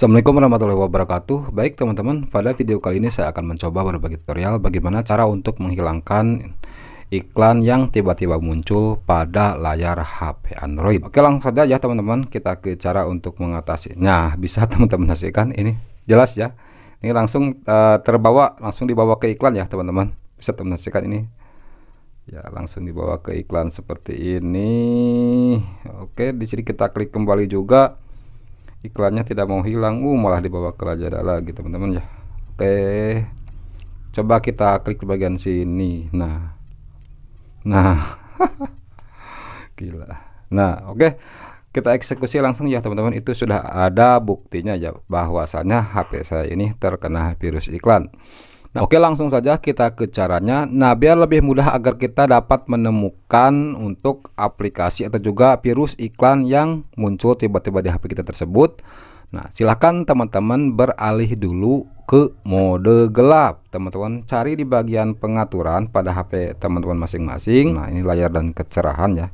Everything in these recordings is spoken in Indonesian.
Assalamualaikum warahmatullahi wabarakatuh Baik teman-teman, pada video kali ini saya akan mencoba berbagi tutorial bagaimana cara untuk menghilangkan iklan yang tiba-tiba muncul pada layar HP Android Oke langsung saja ya teman-teman, kita ke cara untuk mengatasinya. Nah bisa teman-teman hasilkan ini, jelas ya Ini langsung uh, terbawa, langsung dibawa ke iklan ya teman-teman Bisa teman teman hasilkan ini Ya langsung dibawa ke iklan seperti ini Oke di sini kita klik kembali juga iklannya tidak mau hilang uh malah dibawa ke lajada lagi teman-teman ya oke coba kita klik di bagian sini nah nah gila nah oke kita eksekusi langsung ya teman-teman itu sudah ada buktinya ya bahwasannya HP saya ini terkena virus iklan Nah, oke langsung saja kita ke caranya. Nah biar lebih mudah agar kita dapat menemukan untuk aplikasi atau juga virus iklan yang muncul tiba-tiba di HP kita tersebut. Nah silahkan teman-teman beralih dulu ke mode gelap teman-teman cari di bagian pengaturan pada HP teman-teman masing-masing nah ini layar dan kecerahan ya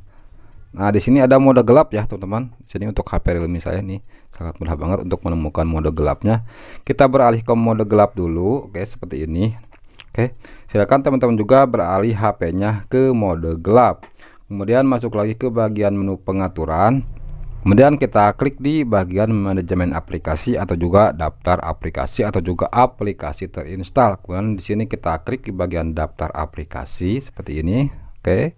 Nah, di sini ada mode gelap ya, teman-teman. Di sini untuk HP Realme saya nih sangat mudah banget untuk menemukan mode gelapnya. Kita beralih ke mode gelap dulu. Oke, seperti ini. Oke. Silakan teman-teman juga beralih HP-nya ke mode gelap. Kemudian masuk lagi ke bagian menu pengaturan. Kemudian kita klik di bagian manajemen aplikasi atau juga daftar aplikasi atau juga aplikasi terinstal. Kemudian di sini kita klik di bagian daftar aplikasi seperti ini. Oke.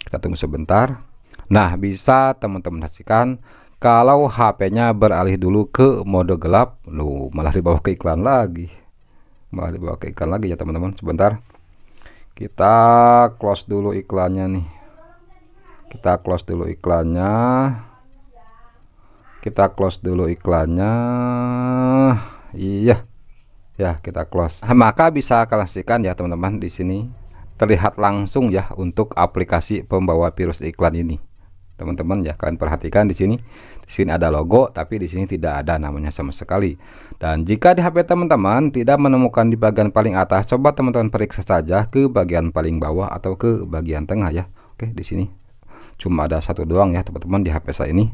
Kita tunggu sebentar. Nah, bisa teman-teman saksikan kalau HP-nya beralih dulu ke mode gelap, lu malah dibawa ke iklan lagi. Malah dibawa ke iklan lagi ya, teman-teman. Sebentar. Kita close dulu iklannya nih. Kita close dulu iklannya. Kita close dulu iklannya. Iya. Ya, kita close. Maka bisa kalian saksikan ya, teman-teman, di sini terlihat langsung ya untuk aplikasi pembawa virus iklan ini teman-teman ya kalian perhatikan di sini di sini ada logo tapi di sini tidak ada namanya sama sekali dan jika di HP teman-teman tidak menemukan di bagian paling atas coba teman-teman periksa saja ke bagian paling bawah atau ke bagian tengah ya oke di sini cuma ada satu doang ya teman-teman di HP saya ini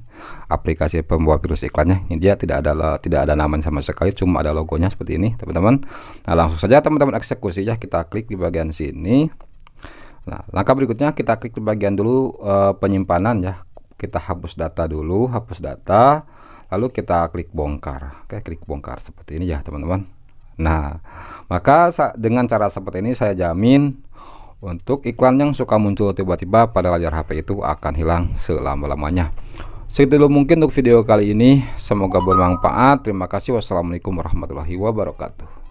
aplikasi pembawa virus iklannya ini dia tidak ada tidak ada nama sama sekali cuma ada logonya seperti ini teman-teman nah langsung saja teman-teman eksekusi ya kita klik di bagian sini Nah, langkah berikutnya kita klik di bagian dulu e, penyimpanan ya. Kita hapus data dulu, hapus data, lalu kita klik bongkar. Oke, klik bongkar seperti ini ya, teman-teman. Nah, maka dengan cara seperti ini saya jamin untuk iklan yang suka muncul tiba-tiba pada layar HP itu akan hilang selama-lamanya. Segitu dulu mungkin untuk video kali ini. Semoga bermanfaat. Terima kasih. Wassalamualaikum warahmatullahi wabarakatuh.